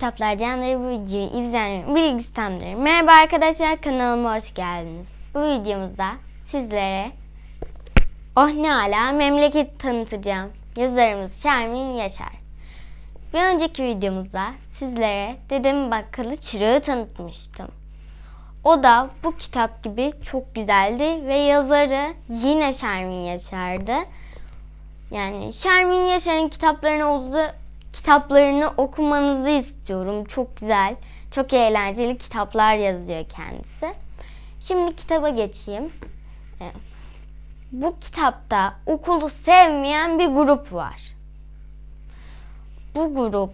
kitaplar, canları bu videoyu izleyenlerin bilgi Merhaba arkadaşlar kanalıma hoş geldiniz. Bu videomuzda sizlere Oh ne ala memleket tanıtacağım. Yazarımız Şermin Yaşar. Bir önceki videomuzda sizlere dedem bakkalı çırağı tanıtmıştım. O da bu kitap gibi çok güzeldi ve yazarı yine Şermin Yaşar'dı. Yani Şermin Yaşar'ın kitaplarını kitaplarını okumanızı istiyorum. Çok güzel, çok eğlenceli kitaplar yazıyor kendisi. Şimdi kitaba geçeyim. Ee, bu kitapta okulu sevmeyen bir grup var. Bu grup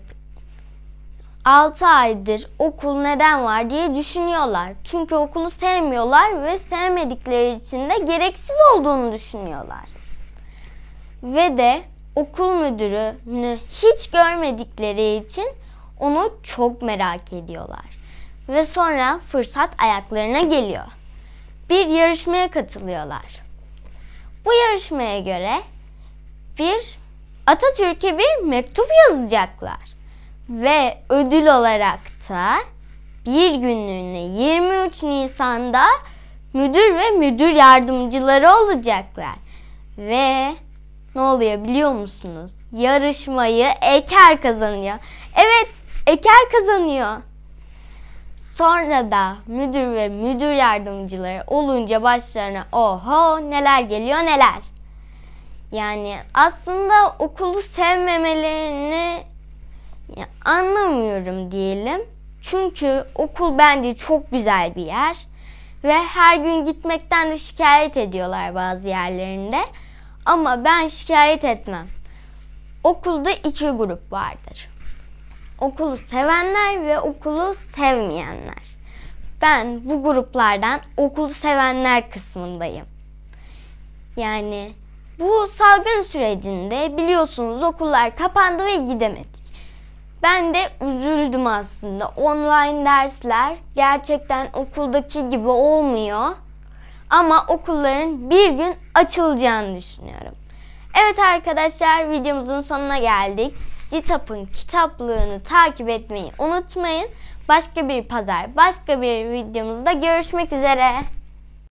6 aydır okul neden var diye düşünüyorlar. Çünkü okulu sevmiyorlar ve sevmedikleri için de gereksiz olduğunu düşünüyorlar. Ve de okul müdürünü hiç görmedikleri için onu çok merak ediyorlar. Ve sonra fırsat ayaklarına geliyor. Bir yarışmaya katılıyorlar. Bu yarışmaya göre bir Atatürk'e bir mektup yazacaklar. Ve ödül olarak da bir günlüğüne 23 Nisan'da müdür ve müdür yardımcıları olacaklar. Ve ne oluyor biliyor musunuz? Yarışmayı Eker kazanıyor. Evet Eker kazanıyor. Sonra da müdür ve müdür yardımcıları olunca başlarına oho neler geliyor neler. Yani aslında okulu sevmemelerini anlamıyorum diyelim. Çünkü okul bence çok güzel bir yer ve her gün gitmekten de şikayet ediyorlar bazı yerlerinde. Ama ben şikayet etmem. Okulda iki grup vardır. Okulu sevenler ve okulu sevmeyenler. Ben bu gruplardan okulu sevenler kısmındayım. Yani bu salgın sürecinde biliyorsunuz okullar kapandı ve gidemedik. Ben de üzüldüm aslında. Online dersler gerçekten okuldaki gibi olmuyor ama okulların bir gün açılacağını düşünüyorum. Evet arkadaşlar videomuzun sonuna geldik. Ditap'ın kitaplığını takip etmeyi unutmayın. Başka bir pazar, başka bir videomuzda görüşmek üzere.